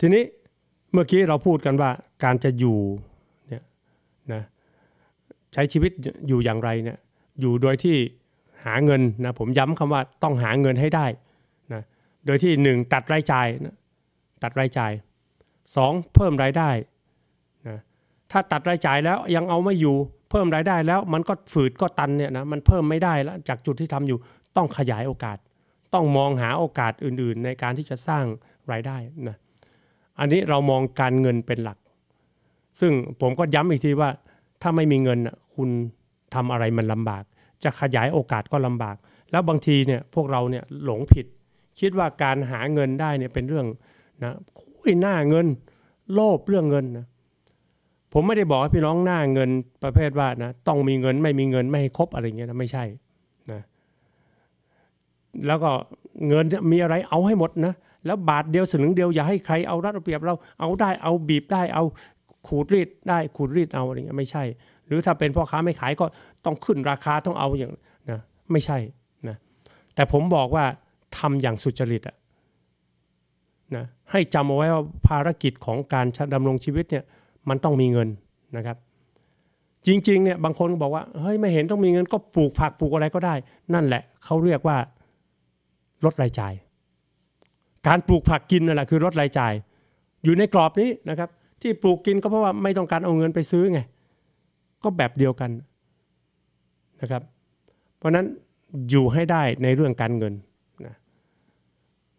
ทีนี้เมื่อกี้เราพูดกันว่าการจะอยู่เนี่ยนะใช้ชีวิตอยู่อย่างไรเนี่ยอยู่โดยที่หาเงินนะผมย้ำคำว่าต้องหาเงินให้ได้นะโดยที่ 1 ตัดรายจ่ายนะตัดรายจ่าย 2 เพิ่มรายได้นะถ้าตัดรายจ่ายแล้วยังเอาไม่อยู่เพิ่มรายได้แล้ว มันก็ฝืด ก็ตันเนี่ยนะมันเพิ่มไม่ได้แล้วจากจุดที่ทำอยู่ต้องขยายโอกาส ต้องมองหาโอกาสอื่นๆ ในการที่จะสร้างรายได้นะอันนี้เรามองการเงินเป็นหลัก ซึ่งผมก็ย้ำอีกทีว่าถ้าไม่มีเงินคุณทำอะไรมันลำบาก จะขยายโอกาสก็ลำบาก แล้วบางทีเนี่ยพวกเราเนี่ยหลงผิด คิดว่าการหาเงินได้เนี่ยเป็นเรื่องนะคุยหน้าเงิน โลภเรื่องเงินนะผมไม่ได้บอกให้พี่น้องหน้าเงินประเภทว่านะต้องมีเงินไม่มีเงินไม่ให้ครบอะไรเงี้ยนะไม่ใช่นะแล้วก็เงินจะมีอะไรเอาให้หมดนะแล้วบาทเดียวสลึงเดียวอย่าให้ใครเอารัดเอาเปรียบ เราเอาได้เอาบีบได้เอาขูดรีด ได้ขูดรีดเอาอะไรเงี้ยไม่ใช่ หรือถ้าเป็นพ่อค้าไม่ขายก็ต้องขึ้นราคา ต้องเอาอย่างนะไม่ใช่นะแต่ผมบอกว่าทำอย่างสุจริตอะนะให้จำเอาไว้ว่าภารกิจของการดำรงชีวิตเนี่ยมันต้องมีเงินนะครับจริงๆเนี่ยบางคนบอกว่าเฮ้ยไม่เห็นต้องมีเงิน ก็ปลูกผักปลูกอะไรก็ได้ นั่นแหละเขาเรียกว่าลดรายจ่ายการปลูกผักกินนั่นแหละคือลดรายจ่าย อยู่ในกรอบนี้นะครับที่ปลูกกินก็เพราะว่าไม่ต้องการเอาเงินไปซื้อไง ก็แบบเดียวกันนะครับเพราะนั้นอยู่ให้ได้ในเรื่องการเงินนะ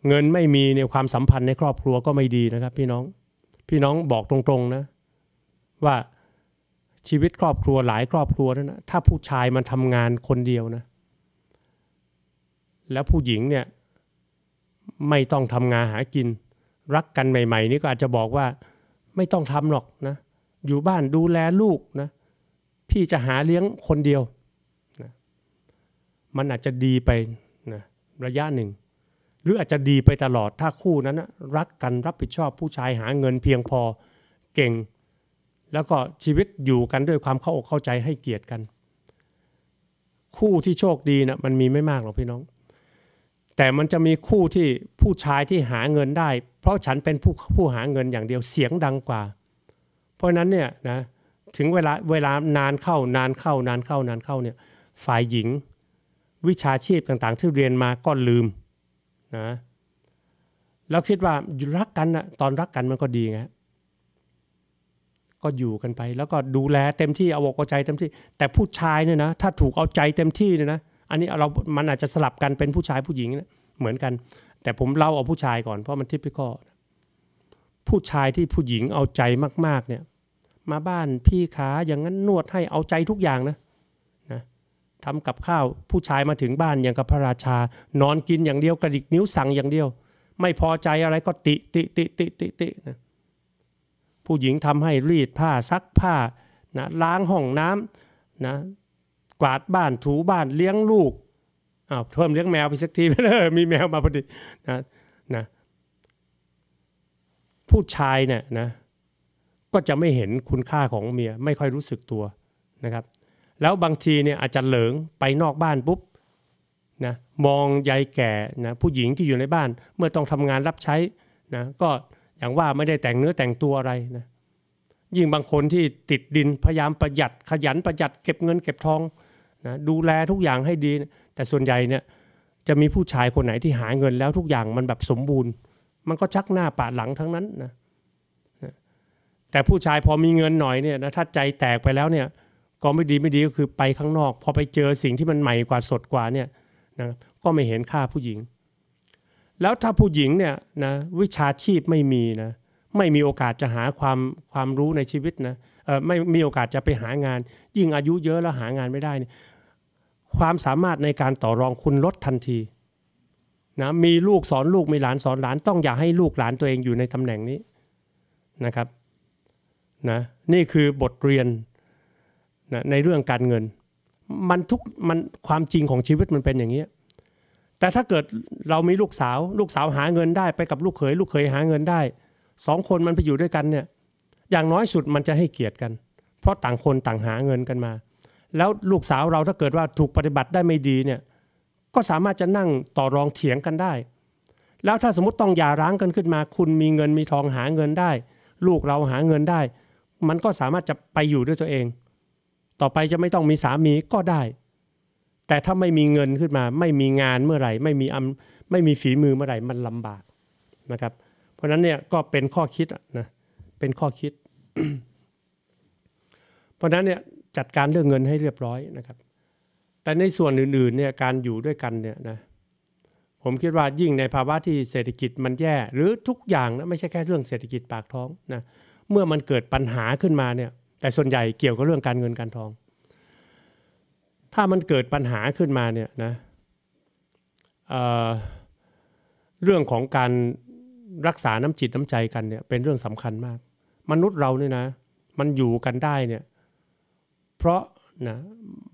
เงินไม่มีในความสัมพันธ์ในครอบครัวก็ไม่ดีนะครับพี่น้องพี่น้องบอกตรงๆนะว่าชีวิตครอบครัวหลายครอบครัวนะถ้าผู้ชายมันทำงานคนเดียวนะแล้วผู้หญิงเนี่ยไม่ต้องทำงานหากิน รักกันใหม่ๆนี่ก็อาจจะบอกว่าไม่ต้องทำหรอกนะอยู่บ้านดูแลลูกนะพี่จะหาเลี้ยงคนเดียวนะมันอาจจะดีไปนะระยะหนึ่ง หรืออาจจะดีไปตลอดถ้าคู่นั้นนะรักกันรับผิดชอบผู้ชายหาเงินเพียงพอเก่ง แล้วก็ชีวิตอยู่กันด้วยความเข้าอกเข้าใจให้เกียรติกัน คู่ที่โชคดีนะมันมีไม่มากหรอกพี่น้องแต่มันจะมีคู่ที่ผู้ชายที่หาเงินได้ เพราะฉันเป็นผู้ผู้หาเงินอย่างเดียวเสียงดังกว่า เพราะนั้นเนี่ยนะถึงเวลาเวลานานเข้านานเข้านานเข้านานเข้าเนี่ยฝ่ายหญิง วิชาชีพต่างๆ ที่เรียนมาก็ลืมนะแล้วคิดว่ารักกันนะตอนรักกันมันก็ดีไง ก็อยู่กันไป แล้วก็ดูแลเต็มที่เอาอกเอาใจเต็มที่ แต่ผู้ชายเนี่ยนะถ้าถูกเอาใจเต็มที่เนี่ยนะอันนี้เรามันอาจจะสลับกันเป็นผู้ชายผู้หญิงนะเหมือนกัน แต่ผมเล่าเอาผู้ชายก่อน เพราะมันทิพิคอผู้ชายที่ผู้หญิงเอาใจมาก ๆเนี่ย มาบ้านพี่ขา อย่างนั้นนวดให้เอาใจทุกอย่างนะ นะทำกับข้าว ผู้ชายมาถึงบ้านอย่างกับพระราชา นอนกินอย่างเดียวกระดิกนิ้วสั่งอย่างเดียว ไม่พอใจอะไรก็ติ ติ ติ ติ ติ ตินะผู้หญิงทำให้รีดผ้าซักผ้า นะ ล้างห้องน้ำนะกวาดบ้านถูบ้านเลี้ยงลูกอ้าวเพิ่มเลี้ยงแมวไปสักทีเลอมีแมวมาพอดีนะนะผู้ชายเนี่ยนะก็จะไม่เห็นคุณค่าของเมียไม่ค่อยรู้สึกตัวนะครับ แล้วบางทีเนี่ยอาจจะเหลิงไปนอกบ้านปุ๊บนะมองยายแก่นะผู้หญิงที่อยู่ในบ้านเมื่อต้องทำงานรับใช้นะก็อย่างว่าไม่ได้แต่งเนื้อแต่งตัวอะไรนะยิ่งบางคนที่ติดดินพยายามประหยัดขยันประหยัดเก็บเงินเก็บทองนะดูแลทุกอย่างให้ดี แต่ส่วนใหญ่เนี่ยจะมีผู้ชายคนไหนที่หาเงินแล้วทุกอย่างมันแบบสมบูรณ์ มันก็ชักหน้าปาดหลังทั้งนั้นนะแต่ผู้ชายพอมีเงินหน่อยเนี่ยนะถ้าใจแตกไปแล้วเนี่ยก็ไม่ดีไม่ดีก็คือไปข้างนอก พอไปเจอสิ่งที่มันใหม่กว่าสดกว่าเนี่ยนะก็ไม่เห็นค่าผู้หญิง แล้วถ้าผู้หญิงเนี่ยนะวิชาชีพไม่มีนะไม่มีโอกาสจะหาความความรู้ในชีวิตนะไม่มีโอกาสจะไปหางาน ยิ่งอายุเยอะแล้วหางานไม่ได้เนี่ยความสามารถในการต่อรองคุณลดทันทีนะมีลูกสอนลูกมีหลานสอนหลานต้องอย่าให้ลูกหลานตัวเองอยู่ในตำแหน่งนี้นะครับนะนี่คือบทเรียนนะในเรื่องการเงินมันทุกมันความจริงของชีวิตมันเป็นอย่างนี้ แต่ถ้าเกิดเรามีลูกสาวลูกสาวหาเงินได้ไปกับลูกเขยลูกเขยหาเงินได้สองคนมันไปอยู่ด้วยกันเนี่ยอย่างน้อยสุดมันจะให้เกียรติกัน เพราะต่างคนต่างหาเงินกันมาแล้วลูกสาวเราถ้าเกิดว่าถูกปฏิบัติได้ไม่ดีเนี่ย ก็สามารถจะนั่งต่อรองเถียงกันได้ แล้วถ้าสมมติต้องหย่าร้างกันขึ้นมา คุณมีเงินมีทองหาเงินได้ ลูกเราหาเงินได้ มันก็สามารถจะไปอยู่ด้วยตัวเอง ต่อไปจะไม่ต้องมีสามีก็ได้ แต่ถ้าไม่มีเงินขึ้นมา ไม่มีงานเมื่อไหร่ ไม่มีอำไม่มีฝีมือเมื่อไหร่มันลำบากนะครับ เพราะนั้นเนี่ยก็เป็นข้อคิดนะเป็นข้อคิด เพราะนั้นเนี่ยจัดการเรื่องเงินให้เรียบร้อยนะครับ แต่ในส่วนอื่นๆเนี่ยการอยู่ด้วยกันเนี่ยนะผมคิดว่ายิ่งในภาวะที่เศรษฐกิจมันแย่ หรือทุกอย่างนะไม่ใช่แค่เรื่องเศรษฐกิจปากท้องนะเมื่อมันเกิดปัญหาขึ้นมาเนี่ยแต่ส่วนใหญ่เกี่ยวกับเรื่องการเงินการทอง ถ้ามันเกิดปัญหาขึ้นมาเนี่ยนะเเรื่องของการรักษาน้ำจิตน้ำใจกันเนี่ยเป็นเรื่องสำคัญมาก มนุษย์เราเนี่ยนะมันอยู่กันได้เนี่ยพราะนะ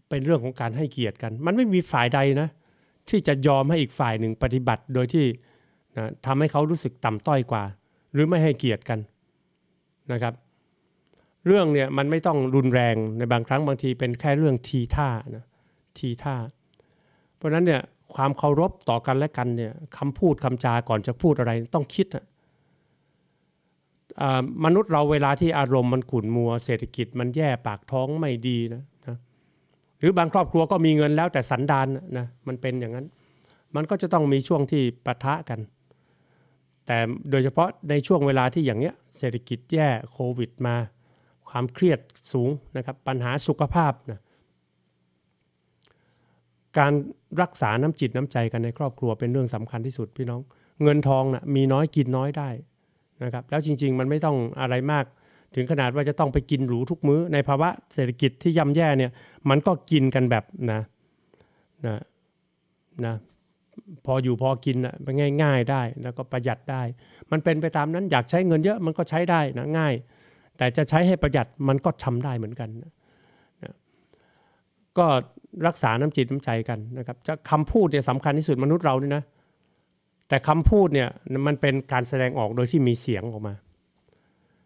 เป็นเรื่องของการให้เกียรติกัน มันไม่มีฝ่ายใดนะที่จะยอมให้อีกฝ่ายหนึ่งปฏิบัติโดยที่นะทำให้เขารู้สึกต่ำต้อยกว่า หรือไม่ให้เกียรติกันนะครับเรื่องเนี่ยมันไม่ต้องรุนแรงในบางครั้งบางทีเป็นแค่เรื่องทีท่านะทีท่า เพราะนั้นเนี่ยความเคารพต่อกันและกันเนี่ยคำพูดคำจาก่อนจะพูดอะไรต้องคิดนะมนุษย์เราเวลาที่อารมณ์มันขุ่นมัวเศรษฐกิจมันแย่ปากท้องไม่ดีนะนะหรือบางครอบครัวก็มีเงินแล้วแต่สันดานนะมันเป็นอย่างนั้น มันก็จะต้องมีช่วงที่ปะทะกัน แต่โดยเฉพาะในช่วงเวลาที่อย่างเนี้ยเศรษฐกิจแย่โควิดมา ความเครียดสูงนะครับปัญหาสุขภาพนะการรักษาน้ำจิตน้ำใจกันในครอบครัวเป็นเรื่องสำคัญที่สุดพี่น้อง เงินทองนะ่ะมีน้อยกินน้อยได้นะครับแล้วจริงๆ มันไม่ต้องอะไรมาก ถึงขนาดว่าจะต้องไปกินหรูทุกมื้อ ในภาวะเศรษฐกิจที่ย่ำแย่เนี่ยมันก็กินกันแบบนะนะนะพออยู่พอกินอ่ะง่าย ๆได้ แล้วก็ประหยัดได้ มันเป็นไปตามนั้นอยากใช้เงินเยอะมันก็ใช้ได้นะง่าย แต่จะใช้ให้ประหยัดมันก็ทำได้เหมือนกันนะก็รักษาน้ำจิตน้ำใจกันนะครับจะคำพูดเนี่ยสำคัญที่สุดมนุษย์เราเนี่ยนะแต่คำพูดเนี่ยมันเป็นการแสดงออกโดยที่มีเสียงออกมา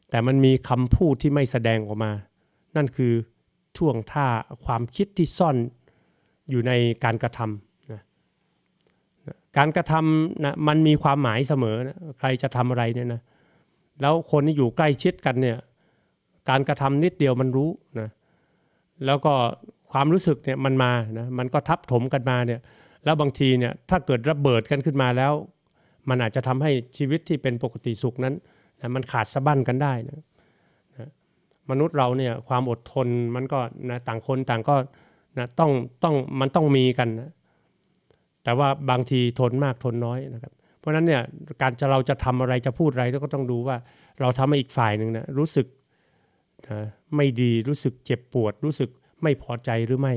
แต่มันมีคำพูดที่ไม่แสดงออกมา นั่นคือ ท่วงท่าความคิดที่ซ่อนอยู่ในการกระทำนะการกระทำนะมันมีความหมายเสมอนะใครจะทำอะไรเนี่ยนะแล้วคนที่อยู่ใกล้ชิดกันเนี่ยการกระทำนิดเดียวมันรู้นะแล้วก็ความรู้สึกเนี่ยมันมานะมันก็ทับถมกันมาเนี่ยแล้วบางทีเนี่ยถ้าเกิดระเบิดกันขึ้นมาแล้วมันอาจจะทำให้ชีวิตที่เป็นปกติสุขนั้นนะมันขาดสะบั้นกันได้นะนะมนุษย์เราเนี่ยความอดทนมันก็นะต่างคนต่างก็นะต้องต้องมันต้องมีกันนะแต่ว่าบางทีทนมากทนน้อยนะครับ เพราะฉะนั้นเนี่ยการจะเราจะทำอะไรจะพูดอะไร ก็ต้องดูว่าเราทำให้อีกฝ่ายหนึ่งนะรู้สึกนะไม่ดีรู้สึกเจ็บปวด รู้สึกไม่พอใจหรือไม่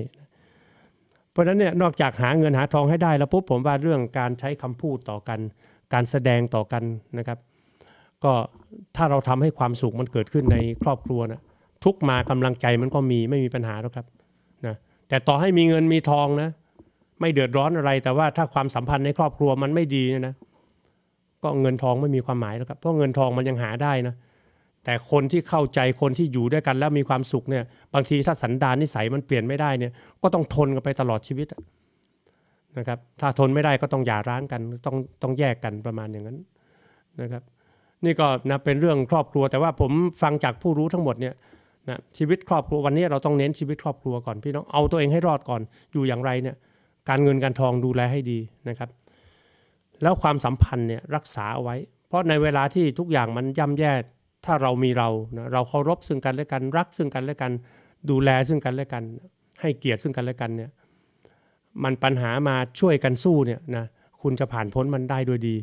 เพราะนั้นเนี่ยนอกจากหาเงินหาทองให้ได้ แล้วปุ๊บผมว่าเรื่องการใช้คำพูดต่อกันการแสดงต่อกันนะครับ ก็ถ้าเราทำให้ความสุขมันเกิดขึ้นในครอบครัวนะทุกมากำลังใจมันก็มีไม่มีปัญหาแล้วครับนะแต่ต่อให้มีเงินมีทองนะ ไม่เดือดร้อนอะไร แต่ว่าถ้าความสัมพันธ์ในครอบครัวมันไม่ดีนะก็เงินทองไม่มีความหมายแล้วครับเพราะเงินทองมันยังหาได้นะแต่คนที่เข้าใจคนที่อยู่ด้วยกันแล้วมีความสุขเนี่ยบางทีถ้าสันดานนิสัยมันเปลี่ยนไม่ได้เนี่ยก็ต้องทนกันไปตลอดชีวิตนะครับถ้าทนไม่ได้ก็ต้องหย่าร้างกันต้องต้องแยกกันประมาณอย่างนั้นนะครับนี่ก็นะเป็นเรื่องครอบครัวแต่ว่าผมฟังจากผู้รู้ทั้งหมดเนี่ยนะชีวิตครอบครัววันนี้เราต้องเน้นชีวิตครอบครัวก่อนพี่น้องเอาตัวเองให้รอดก่อนอยู่อย่างไรเนี่ยการเงินการทองดูแลให้ดีนะครับแล้วความสัมพันธ์เนี่ยรักษาเอาไว้ เพราะในเวลาที่ทุกอย่างมันย่ำแย่ถ้าเรามีเรานะเราเคารพซึ่งกันและกันรักซึ่งกันและกันดูแลซึ่งกันและกัน ให้เกียรติซึ่งกันและกันเนี่ยมันปัญหามาช่วยกันสู้เนี่ยนะคุณจะผ่านพ้นมันได้ด้วยดี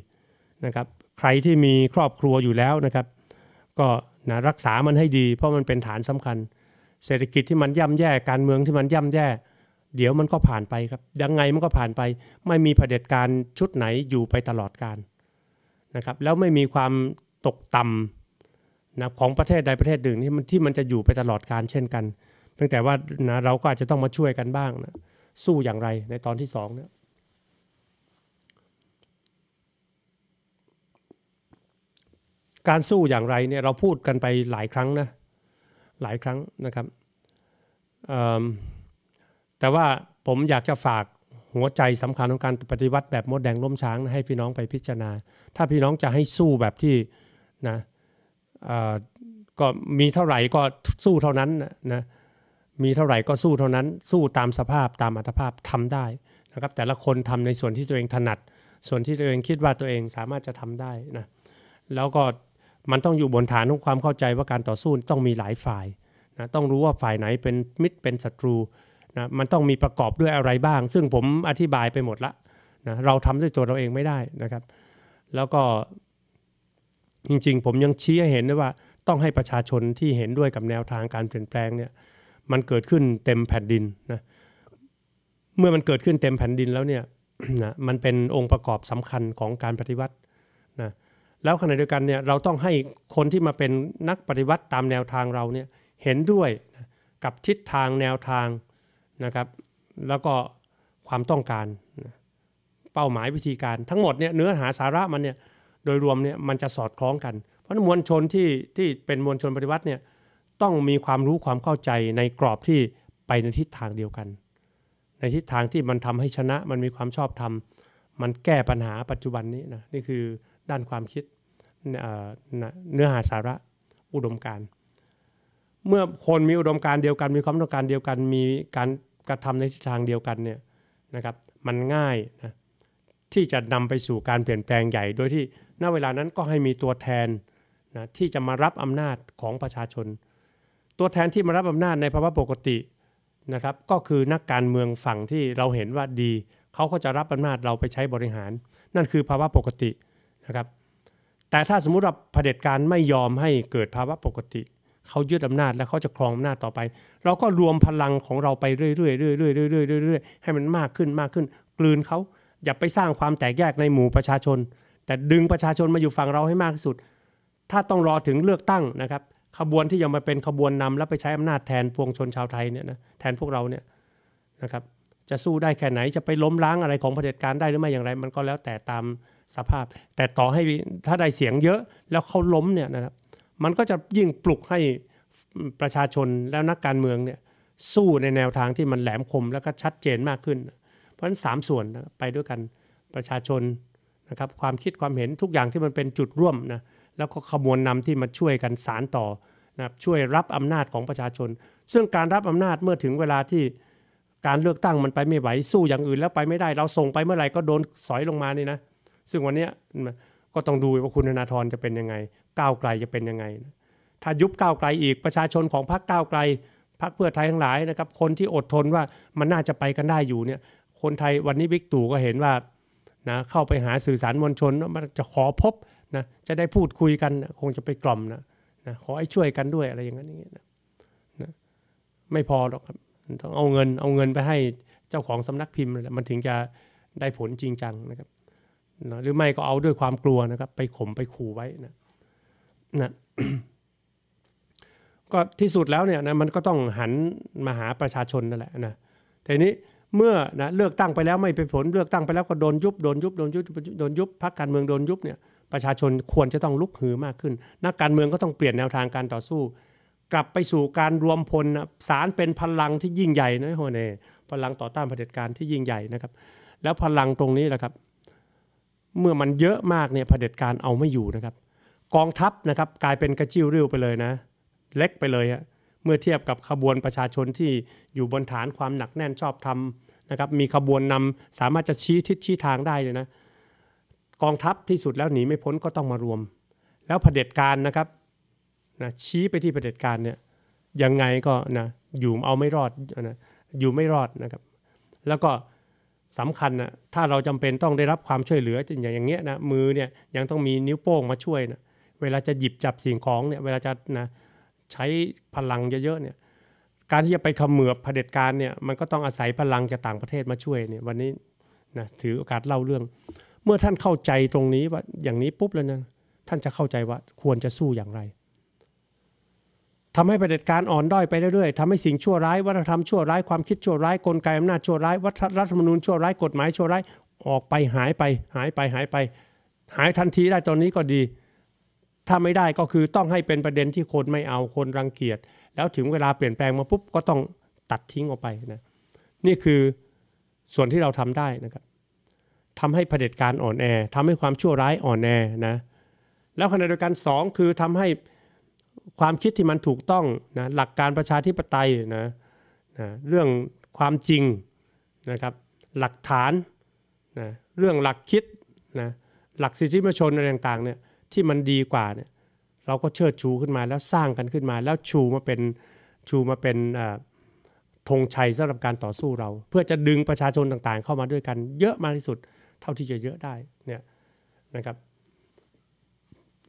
นะครับใครที่มีครอบครัวอยู่แล้วนะครับ ก็นะรักษามันให้ดีเพราะมันเป็นฐานสำคัญ เศรษฐกิจที่มันย่ำแย่การเมืองที่มันย่ำแย่ เดี๋ยวมันก็ผ่านไปครับยังไงมันก็ผ่านไป ไม่มีเผด็จการชุดไหนอยู่ไปตลอดการนะครับแล้วไม่มีความตกต่ำนะของประเทศใดประเทศหนึ่งที่มันที่มันจะอยู่ไปตลอดการเช่นกันเพียงแต่ว่านะเราก็อาจจะต้องมาช่วยกันบ้างนะสู้อย่างไรในตอนที่สองเนี่ยการสู้อย่างไรเนี่ยเราพูดกันไปหลายครั้งนะหลายครั้งนะครับแต่ว่าผมอยากจะฝากหัวใจสำคัญของการปฏิวัติแบบมดแดงล้มช้างให้พี่น้องไปพิจารณา ถ้าพี่น้องจะให้สู้แบบที่นะก็มีเท่าไหร่ก็สู้เท่านั้นนะมีเท่าไหร่ก็สู้เท่านั้น สู้ตามสภาพตามอัตภาพทำได้นะครับแต่ละคนทำในส่วนที่ตัวเองถนัด ส่วนที่ตัวเองคิดว่าตัวเองสามารถจะทำได้นะแล้วก็มันต้องอยู่บนฐานของความเข้าใจว่าการต่อสู้ต้องมีหลายฝ่ายนะต้องรู้ว่าฝ่ายไหนเป็นมิตรเป็นศัตรูนะมันต้องมีประกอบด้วยอะไรบ้าง ซึ่งผมอธิบายไปหมดละนะเราทำด้วยตัวเราเองไม่ได้นะครับ แล้วก็จริงๆ ผมยังชี้ให้เห็นด้วยว่าต้องให้ประชาชนที่เห็นด้วยกับแนวทางการเปลี่ยนแปลงเนี่ยมันเกิดขึ้นเต็มแผ่นดินนะ เมื่อมันเกิดขึ้นเต็มแผ่นดินแล้วเนี่ยนะ มันเป็นองค์ประกอบสำคัญของการปฏิวัตินะ แล้วขณะเดียวกันเนี่ยเราต้องให้ คนที่มาเป็นนักปฏิวัติตามแนวทางเราเนี่ยเห็นด้วยนะกับทิศทางแนวทางนะครับ แล้วก็ความต้องการนะเป้าหมายวิธีการทั้งหมดเนี่ยเนื้อหาสาระมันเนี่ยโดยรวมเนี่ยมันจะสอดคล้องกันเพราะมวลชนที่ที่เป็นมวลชนปฏิวัติเนี่ยต้องมีความรู้ความเข้าใจในกรอบที่ไปในทิศทางเดียวกัน ในทิศทางที่มันทำให้ชนะ มันมีความชอบธรรมมันแก้ปัญหาปัจจุบันนี้นะนี่คือด้านความคิดเนื้อหาสาระอุดมการเมื่อคนมีอุดมการเดียวกัน มีความต้องการเดียวกัน มีการกระทำในทิศทางเดียวกันเนี่ยนะครับมันง่ายนะที่จะนำไปสู่การเปลี่ยนแปลงใหญ่โดยที่ณเวลานั้นก็ให้มีตัวแทนนะที่จะมารับอำนาจของประชาชนตัวแทนที่มารับอำนาจในภาวะปกตินะครับ ก็คือนักการเมืองฝั่งที่เราเห็นว่าดี เขาก็จะรับอำนาจเราไปใช้บริหาร นั่นคือภาวะปกตินะครับ แต่ถ้าสมมุติว่าเผด็จการไม่ยอมให้เกิดภาวะปกติ เขายึดอำนาจแล้วเขาจะครองอำนาจต่อไป เราก็รวมพลังของเราไปเรื่อยๆเรื่อยๆเรื่อยๆเรื่อยๆให้มันมากขึ้นมากขึ้น กลืนเขาอย่าไปสร้างความแตกแยกในหมู่ประชาชน แต่ดึงประชาชนมาอยู่ฝั่งเราให้มากที่สุด ถ้าต้องรอถึงเลือกตั้งนะครับขบวนที่ยังมาเป็นขบวนนำแล้วไปใช้อำนาจแทนพวงชนชาวไทยเนี่ยนะแทนพวกเราเนี่ยนะครับจะสู้ได้แค่ไหนจะไปล้มล้างอะไรของเผด็จการได้หรือไม่อย่างไร มันก็แล้วแต่ตามสภาพ แต่ต่อให้ถ้าได้เสียงเยอะแล้วเขาล้มเนี่ยนะครับมันก็จะยิ่งปลุกให้ประชาชนแล้วนักการเมืองเนี่ยสู้ในแนวทางที่มันแหลมคมแล้วก็ชัดเจนมากขึ้น เพราะฉะนั้นสามส่วนนะไปด้วยกันประชาชนนะครับความคิดความเห็นทุกอย่างที่มันเป็นจุดร่วมนะแล้วก็ขบวนนำที่มาช่วยกันสารต่อนะครับช่วยรับอำนาจของประชาชน ซึ่งการรับอำนาจเมื่อถึงเวลาที่ การเลือกตั้งมันไปไม่ไหวสู้อย่างอื่นแล้วไปไม่ได้ เราส่งไปเมื่อไหร่ก็โดนสอยลงมานี่นะซึ่งวันนี้ก็ต้องดูว่าคุณธนาธรจะเป็นยังไงก้าวไกลจะเป็นยังไง ถ้ายุบก้าวไกลอีกประชาชนของพรรคก้าวไกลพรรคเพื่อไทยทั้งหลายนะครับคนที่อดทนว่ามันน่าจะไปกันได้อยู่เนี่ยคนไทยวันนี้บิ๊กตู่ก็เห็นว่านะเข้าไปหาสื่อสารมวลชนมันจะขอพบนะจะได้พูดคุยกันคงจะไปกล่อมนะนะขอให้ช่วยกันด้วยอะไรอย่างนั้นอย่างเงี้ยนะนะไม่พอหรอกครับต้องเอาเงินเอาเงินไปให้เจ้าของสำนักพิมพ์มันถึงจะได้ผลจริงจังนะครับนะหรือไม่ก็เอาด้วยความกลัวนะครับไปข่มไปขู่ไว้นะนะก็ที่สุดแล้วเนี่ยนะมันก็ต้องหันมาหาประชาชนนั่นแหละนะแต่นี้เมื่อนะเลือกตั้งไปแล้วไม่เป็นผลเลือกตั้งไปแล้วก็โดนยุบโดนยุบโดนยุบโดนยุบพักการเมืองโดนยุบเนี่ยประชาชนควรจะต้องลุกฮือมากขึ้น นักการเมืองก็ต้องเปลี่ยนแนวทางการต่อสู้ กลับไปสู่การรวมพลสารเป็นพลังที่ยิ่งใหญ่นะโฮเน่พลังต่อต้านเผด็จการที่ยิ่งใหญ่นะครับ แล้วพลังตรงนี้แหละครับ เมื่อมันเยอะมากเนี่ยเผด็จการเอาไม่อยู่นะครับ กองทัพนะครับกลายเป็นกระจิ้วริ้วไปเลยนะ เล็กไปเลยฮะเมื่อเทียบกับขบวนประชาชนที่อยู่บนฐานความหนักแน่นชอบธรรมนะครับมีขบวนนำสามารถจะชี้ทิศชี้ทางได้เลยนะกองทัพที่สุดแล้วหนีไม่พ้นก็ต้องมารวม แล้วเผด็จการนะครับนะชี้ไปที่เผด็จการเนี่ยยังไงก็นะอยู่เอาไม่รอดนะอยู่ไม่รอดนะครับแล้วก็สำคัญนะถ้าเราจำเป็นต้องได้รับความช่วยเหลือ อย่างอย่างเงี้ยนะมือเนี่ยยังต้องมีนิ้วโป้งมาช่วยนะเวลาจะหยิบจับสิ่งของเนี่ยเวลาจะนะใช้พลังเยอะๆเนี่ยการที่จะไปขมือบเผด็จการเนี่ยมันก็ต้องอาศัยพลังจากต่างประเทศมาช่วยเนี่ยวันนี้นะถือโอกาสเล่าเรื่องเมื่อท่านเข้าใจตรงนี้ว่าอย่างนี้ปุ๊บแล้วนะท่านจะเข้าใจว่าควรจะสู้อย่างไร ทำให้ประเด็จการอ่อนด้อยไปเรื่อยๆทำให้สิ่งชั่วร้ายวัฒนธรรมชั่วร้าย ความคิดชั่วร้ายกลไกอำนาจชั่วร้ายวัฒนรัฐธรรมนูญชั่วร้ายกฎหมายชั่วร้าย ออกไปหายไป หายไปหายไป หายทันทีได้ ตอนนี้ก็ดี ถ้าไม่ได้ก็คือต้องให้เป็นประเด็นที่คนไม่เอาคนรังเกียจ แล้วถึงเวลาเปลี่ยนแปลงมาปุ๊บก็ต้องตัดทิ้งออกไปนะนี่คือส่วนที่เราทำได้นะครับทำให้เผด็จการอ่อนแอทำให้ความชั่วร้ายอ่อนแอนะแล้วขณะเดียวกัน2คือทำให้ความคิดที่มันถูกต้องนะหลักการประชาธิปไตยนะนะเรื่องความจริงนะครับหลักฐานนะเรื่องหลักคิดนะหลักสิทธิมชนอะไรต่างๆเนี่ยที่มันดีกว่าเนี่ยเราก็เชิดชูขึ้นมาแล้วสร้างกันขึ้นมา แล้วชูมาเป็นชูมาเป็นธงชัยสำหรับการต่อสู้เรา เพื่อจะดึงประชาชนต่างๆ เข้ามาด้วยกันเยอะมากที่สุดเท่าที่จะเยอะได้เนี่ยนะครับ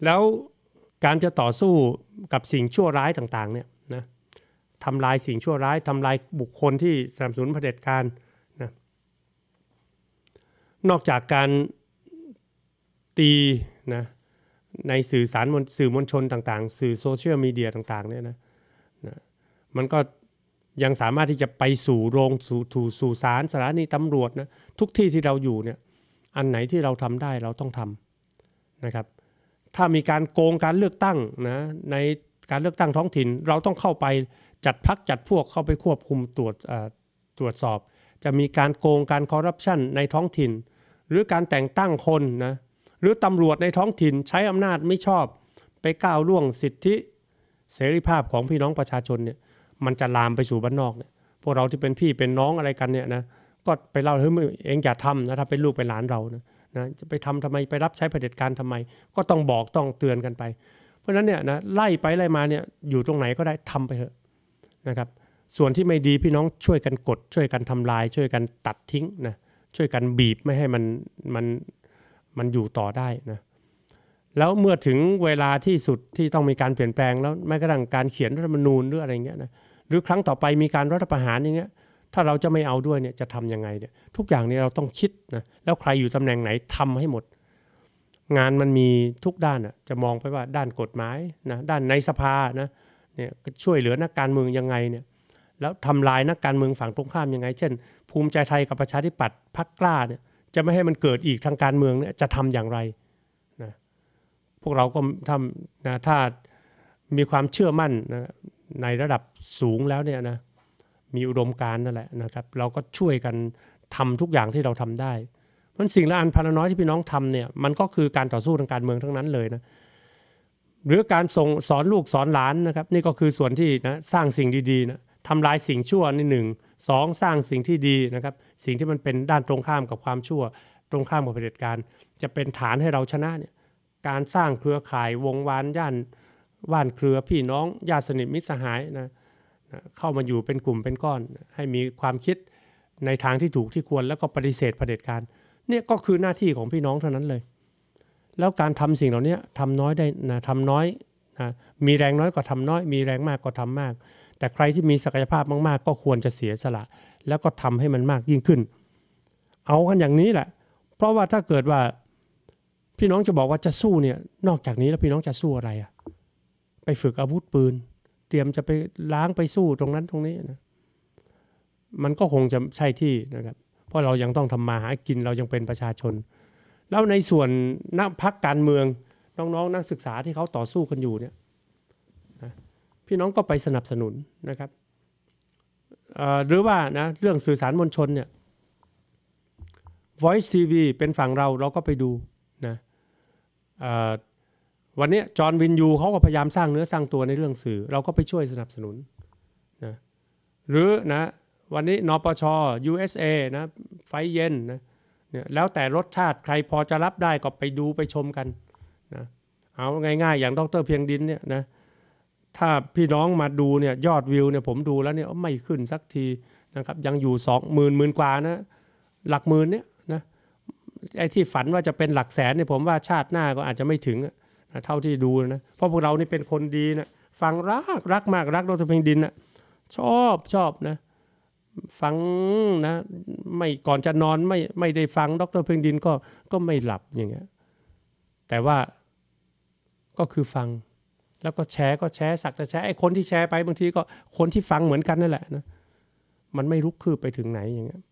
แล้วการจะต่อสู้กับสิ่งชั่วร้ายต่างๆเนี่ยนะทำลายสิ่งชั่วร้ายทำลายบุคคลที่สนับสนุนเผด็จการนะนอกจากการตีนะในสื่อสารสื่อมวลชนต่างๆ สื่อโซเชียลมีเดียต่างๆเนี่ยนะนะมันก็ยังสามารถที่จะไปสู่โรงสู่ถูสู่สารสถานีตำรวจนะทุกที่ที่เราอยู่เนี่ยอันไหนที่เราทำได้เราต้องทำนะครับ ถ้ามีการโกงการเลือกตั้งนะในการเลือกตั้งท้องถิ่นเราต้องเข้าไปจัดพักจัดพวกเข้าไปควบคุมตรวจตรวจสอบ จะมีการโกงการคอร์รัปชันในท้องถิ่น หรือการแต่งตั้งคนนะหรือตำรวจในท้องถิ่นใช้อำนาจไม่ชอบไปก้าวล่วงสิทธิเสรีภาพของพี่น้องประชาชนเนี่ยมันจะลามไปสู่บ้านนอกเนี่ยพวกเราที่เป็นพี่เป็นน้องอะไรกันเนี่ยนะก็ไปเล่าเฮ้ยเองอย่าทำนะถ้าเป็นลูกเป็นหลานเรานะนะจะไปทำทำไมไปรับใช้เผด็จการทำไม ก็ต้องบอกต้องเตือนกันไป เพราะฉะนั้นเนี่ยนะไล่ไปไล่มาเนี่ยอยู่ตรงไหนก็ได้ทำไปเถอะนะครับส่วนที่ไม่ดีพี่น้องช่วยกันกด ช่วยกันทำลาย ช่วยกันตัดทิ้งนะช่วยกันบีบไม่ให้มันมันมันอยู่ต่อได้นะแล้วเมื่อถึงเวลาที่สุดที่ต้องมีการเปลี่ยนแปลงแล้วแม้กระทั่งการเขียนรัฐธรรมนูญหรืออะไรเงี้ยนะหรือครั้งต่อไปมีการรัฐประหารอย่างเงี้ยถ้าเราจะไม่เอาด้วยเนี่ยจะทํำยังไงเนี่ยทุกอย่างเนี่ยเราต้องคิดนะแล้วใครอยู่ตำแหน่งไหนทำให้หมด งานมันมีทุกด้านอ่ะจะมองไปว่าด้านกฎหมายนะด้านในสภานะเนี่ยช่วยเหลือนักการเมืองยังไงเนี่ยแล้วทำลายนักการเมืองฝั่งตรงข้ามยังไง เช่นภูมิใจไทยกับประชาธิปัตย์พักกล้าเนี่ยจะไม่ให้มันเกิดอีกทางการเมืองเนี่ยจะทำอย่างไรนะพวกเราก็ทำนะถ้ามีความเชื่อมั่นนะในระดับสูงแล้วเนี่ยนะมีอุดมการนั่นแหละนะครับเราก็ช่วยกันทำทุกอย่างที่เราทำได้มันสิ่งละอันพันน้อยที่พี่น้องทำเนี่ย มันก็คือการต่อสู้ทางการเมืองทั้งนั้นเลยนะหรือการส่งสอนลูกสอนหลานนะครับนี่ก็คือส่วนที่นะสร้างสิ่งดีๆนะทำลายสิ่งชั่วนี่หนึ่งสองสร้างสิ่งที่ดีนะครับ สิ่งที่มันเป็นด้านตรงข้ามกับความชั่ว ตรงข้ามกับเผด็จการจะเป็นฐานให้เราชนะเนี่ยการสร้างเครือข่ายวงวานย่านว่านเครือพี่น้องญาติสนิทมิตรสหายนะเข้ามาอยู่เป็นกลุ่มเป็นก้อนให้มีความคิดในทางที่ถูกที่ควรแล้วก็ปฏิเสธเผด็จการเนี่ยก็คือหน้าที่ของพี่น้องเท่านั้นเลย แล้วการทำสิ่งเหล่านี้ทำน้อยได้นะทำน้อยนะมีแรงน้อยก็ทำน้อย มีแรงมากก็ทำมาก แต่ใครที่มีศักยภาพมากๆ ก็ควรจะเสียสละแล้วก็ทำให้มันมากยิ่งขึ้น เอากันอย่างนี้แหละ เพราะว่าถ้าเกิดว่าพี่น้องจะบอกว่าจะสู้เนี่ยนอกจากนี้แล้วพี่น้องจะสู้อะไรอะไปฝึกอาวุธปืนเตรียมจะไปล้างไปสู้ตรงนั้นตรงนี้นะ มันก็คงจะใช่ที่นะครับ เพราะเรายังต้องทำมาหากินเรายังเป็นประชาชน แล้วในส่วนนักพักการเมือง น้องๆนนักศึกษาที่เขาต่อสู้กันอยู่เนี่ยนะพี่น้องก็ไปสนับสนุนนะครับ หรือว่านะเรื่องสื่อสารมวลชนเนี่ย Voice TV เป็นฝั่งเราเราก็ไปดูนะวันนี้จอห์นวินยูเขาก็พยายามสร้างเนื้อสร้างตัวในเรื่องสื่อ เราก็ไปช่วยสนับสนุนนะหรือนะวันนี้ นปช USA นะไฟเย็นนะเนี่ยแล้วแต่รสชาติใครพอจะรับได้ก็ไปดูไปชมกันนะเอาง่ายๆ อย่างดรเพียงดินเนี่ยนะถ้าพี่น้องมาดูเนี่ยยอดวิวเนี่ยผมดูแล้วเนี่ยไม่ขึ้นสักทีนะครับยังอยู่สองหมื่นหมื่นกว่านะหลักหมื่นเนี่ยนะไอ้ที่ฝันว่าจะเป็นหลักแสนเนี่ยผมว่าชาติหน้าก็อาจจะไม่ถึงนะเท่าที่ดูนะ เพราะพวกเรานี่เป็นคนดีนะ ฟังรัก รักมาก รักดรีเพลงดินนะ ชอบชอบนะ ฟังนะ ไม่ ก่อนจะนอนไม่ ไม่ได้ฟัง ดร เพลงดินก็ ก็ไม่หลับอย่างเงี้ย แต่ว่า ก็คือฟัง แล้วก็แชร์ก็แชร์สักแต่แชร์ไอ้คนที่แชร์ไปบางทีก็ คนที่ฟังเหมือนกันนั่นแหละนะ มันไม่ลุกคืบไปถึงไหนอย่างเงี้ย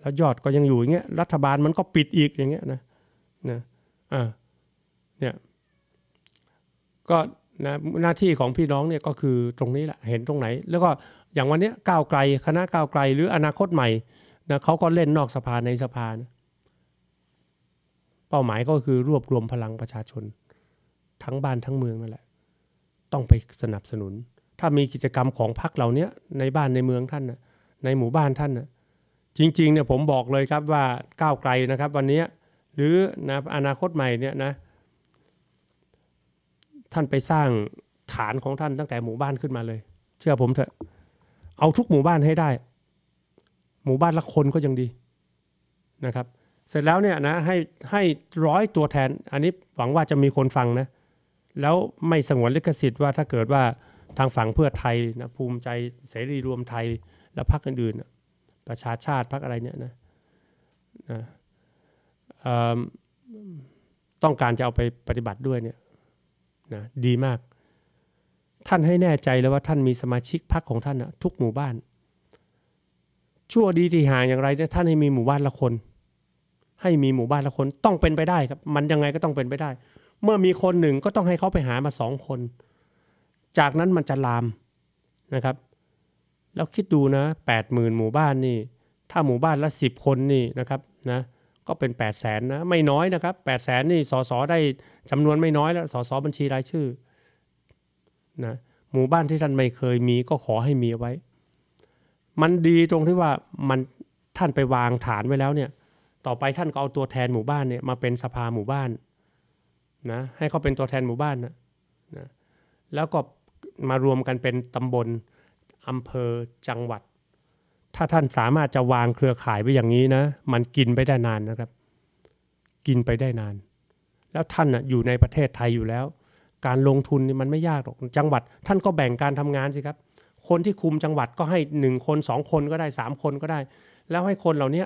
แล้วยอดก็ยังอยู่อย่างเงี้ย รัฐบาลมันก็ปิดอีกอย่างเงี้ยนะ นะอ่าเนี่ยก็นะหน้าที่ของพี่น้องเนี่ยก็คือตรงนี้แหละเห็นตรงไหน แล้วก็อย่างวันนี้ก้าวไกลคณะก้าวไกลหรืออนาคตใหม่นะเขาก็เล่นนอกสภาในสภานะเป้าหมายก็คือรวบรวมพลังประชาชน ทั้งบ้านทั้งเมืองนั่นแหละ ต้องไปสนับสนุน ถ้ามีกิจกรรมของพรรคเหล่านี้ในบ้านในเมืองท่านนะในหมู่บ้านท่านนะจริงๆเนี่ยผมบอกเลยครับว่าก้าวไกลนะครับ วันนี้หรือนะอนาคตใหม่เนี่ยนะท่านไปสร้างฐานของท่านตั้งแต่หมู่บ้านขึ้นมาเลย เชื่อผมเถอะเอาทุกหมู่บ้านให้ได้ หมู่บ้านละคนก็ยังดีนะครับเสร็จแล้วเนี่ยนะให้ให้ร้อยตัวแทนอันนี้หวังว่าจะมีคนฟังนะแล้วไม่สงวนลิขสิทธิ์ว่าถ้าเกิดว่าทางฝั่งเพื่อไทยนะภูมิใจเสรีรวมไทยและพรรคอื่นๆ ประชาชาติพรรคอะไรเนี่ยนะนะต้องการจะเอาไปปฏิบัติด้วยเนี่ยนะดีมาก ท่านให้แน่ใจแล้วว่าท่านมีสมาชิกพรรคของท่านนะทุกหมู่บ้าน ชั่วดีที่หาอย่างไรเนี่ยท่านให้มีหมู่บ้านละคน ให้มีหมู่บ้านละคนต้องเป็นไปได้ครับ มันยังไงก็ต้องเป็นไปได้ เมื่อมีคนหนึ่งก็ต้องให้เขาไปหามาสองคน จากนั้นมันจะลามนะครับ แล้วคิดดูนะแปดหมื่นหมู่บ้านนี่ ถ้าหมู่บ้านละสิบคนนี่นะครับ นะก็เป็น8 0 0แสนนะไม่น้อยนะครับ8 0 0แสนนี่สสได้จำนวนไม่น้อยแล้วสสบัญชีรายชื่อนะหมู่บ้านที่ท่านไม่เคยมีก็ขอให้มีไว้ มันดีตรงที่ว่ามันท่านไปวางฐานไว้แล้วเนี่ยต่อไปท่านก็เอาตัวแทนหมู่บ้านเนี่ยมาเป็นสภาหมู่บ้านนะให้เขาเป็นตัวแทนหมู่บ้านนะนะแล้วก็มารวมกันเป็นตำบลอำเภอจังหวัดถ้าท่านสามารถจะวางเครือข่ายไว้อย่างนี้นะ มันกินไปได้นานนะครับ กินไปได้นาน แล้วท่านอ่ะอยู่ในประเทศไทยอยู่แล้ว การลงทุนมันไม่ยากหรอกจังหวัดท่านก็แบ่งการทำงานสิครับ คนที่คุมจังหวัดก็ให้หนึ่งคนสองคนก็ได้สามคนก็ได้ แล้วให้คนเหล่านี้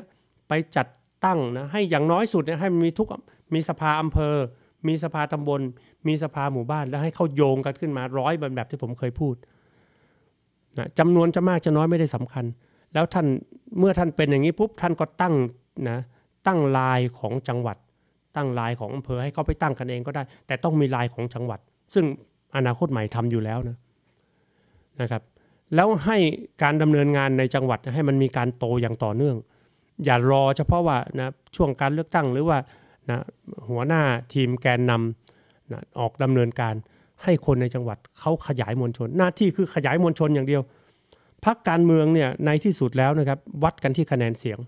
ไปจัดตั้งนะ ให้อย่างน้อยสุดเนี่ยให้มันมีทุกมีสภาอำเภอ มีสภาตำบล มีสภาหมู่บ้าน แล้วให้เข้าโยงกันขึ้นมาร้อยแบบที่ผมเคยพูดนะจำนวนจะมากจะน้อยไม่ได้สำคัญแล้วท่านเมื่อท่านเป็นอย่างนี้ปุ๊บท่านก็ตั้งนะตั้งลายของจังหวัด ตั้งลายของอำเภอให้เขาไปตั้งกันเองก็ได้ แต่ต้องมีลายของจังหวัด ซึ่งอนาคตใหม่ทำอยู่แล้วนะนะครับแล้วให้การดำเนินงานในจังหวัดให้มันมีการโตอย่างต่อเนื่อง อย่ารอเฉพาะว่านะช่วงการเลือกตั้งหรือว่านะหัวหน้าทีมแกนนำนะออกดำเนินการให้คนในจังหวัดเขาขยายมวลชน หน้าที่คือขยายมวลชนอย่างเดียวพักการเมืองเนี่ยในที่สุดแล้วนะครับวัดกันที่คะแนนเสียง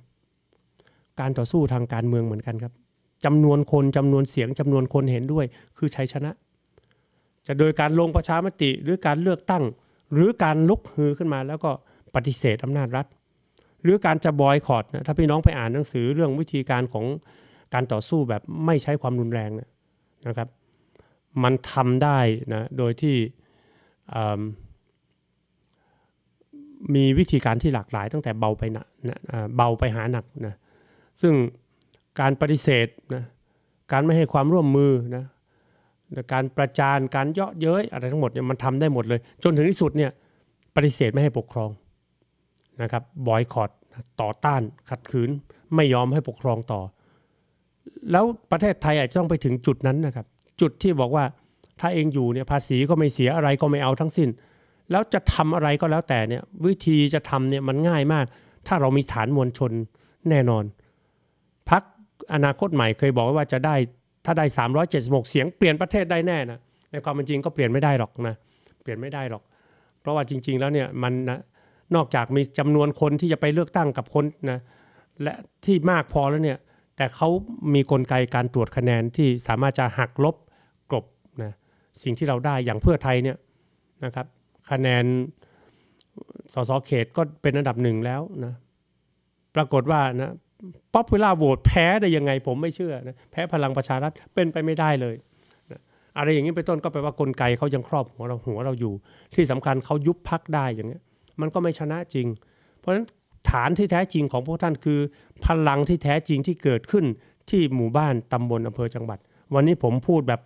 การต่อสู้ทางการเมืองเหมือนกันครับจำนวนคนจำนวนเสียงจำนวนคนเห็นด้วยคือชัยชนะ จะโดยการลงประชามติ หรือการเลือกตั้ง หรือการลุกฮือขึ้นมา แล้วก็ปฏิเสธอำนาจรัฐ หรือการจะบอยคอรดนะถ้าพี่น้องไปอ่านหนังสือเรื่องวิธีการของการต่อสู้แบบไม่ใช้ความรุนแรงนะครับ มันทำได้นะโดยที่มีวิธีการที่หลากหลาย ตั้งแต่เบาไปหนักนะเบาไปหาหนักนะซึ่งการปฏิเสธนะการไม่ให้ความร่วมมือนะการประจานการเยาะเย้ยอะไรทั้งหมดเนี่ยมันทำได้หมดเลย จนถึงที่สุดเนี่ยปฏิเสธไม่ให้ปกครองนะครับบอยคอรดต่อต้าน ขัดขืนไม่ยอมให้ปกครองต่อ แล้วประเทศไทยอาจจะต้องไปถึงจุดนั้นนะครับจุดที่บอกว่าถ้าเองอยู่เนี่ยภาษีก็ไม่เสียอะไรก็ไม่เอาทั้งสิน้นแล้วจะทำอะไรก็แล้วแต่เนี่ย วิธีจะทำเนี่ยมันง่ายมาก ถ้าเรามีฐานมวลชนแน่นอน พักอนาคตใหม่เคยบอกว่าจะได้ถ้าได้ 376เสียงเปลี่ยนประเทศได้แน่นะในความเป็นจริงก็เปลี่ยนไม่ได้หรอกนะ เปลี่ยนไม่ได้หรอก เพราะว่าจริง ๆแล้วเนี่ยมันนะนอกจากมีจำนวนคนที่จะไปเลือกตั้งกับคนนะและที่มากพอแล้วเนี่ยแต่เขามีกลไกการตรวจคะแนนที่สามารถจะหักลบกลบนะสิ่งที่เราได้อย่างเพื่อไทยเนี่ยนะครับคะแนนสสเขตก็เป็นอันดับหนึ่งแล้วนะปรากฏว่านะป๊อปเูล่าโหวตแพ้ได้ยังไงผมไม่เชื่อนะแพ้พลังประชารัฐเป็นไปไม่ได้เลยนะอะไรอย่างนี้ไปต้นก็แปลว่ากลไกเขายังครอบหัวเราหัวเราอยู่ที่สำคัญเขายุบพักได้อย่างเงี้ยมันก็ไม่ชนะจริง เพราะฉะนั้นฐานที่แท้จริงของพวกท่านคือ พลังที่แท้จริงที่เกิดขึ้นที่หมู่บ้านตำบลอำเภอจังหวัด วันนี้ผมพูดแบบ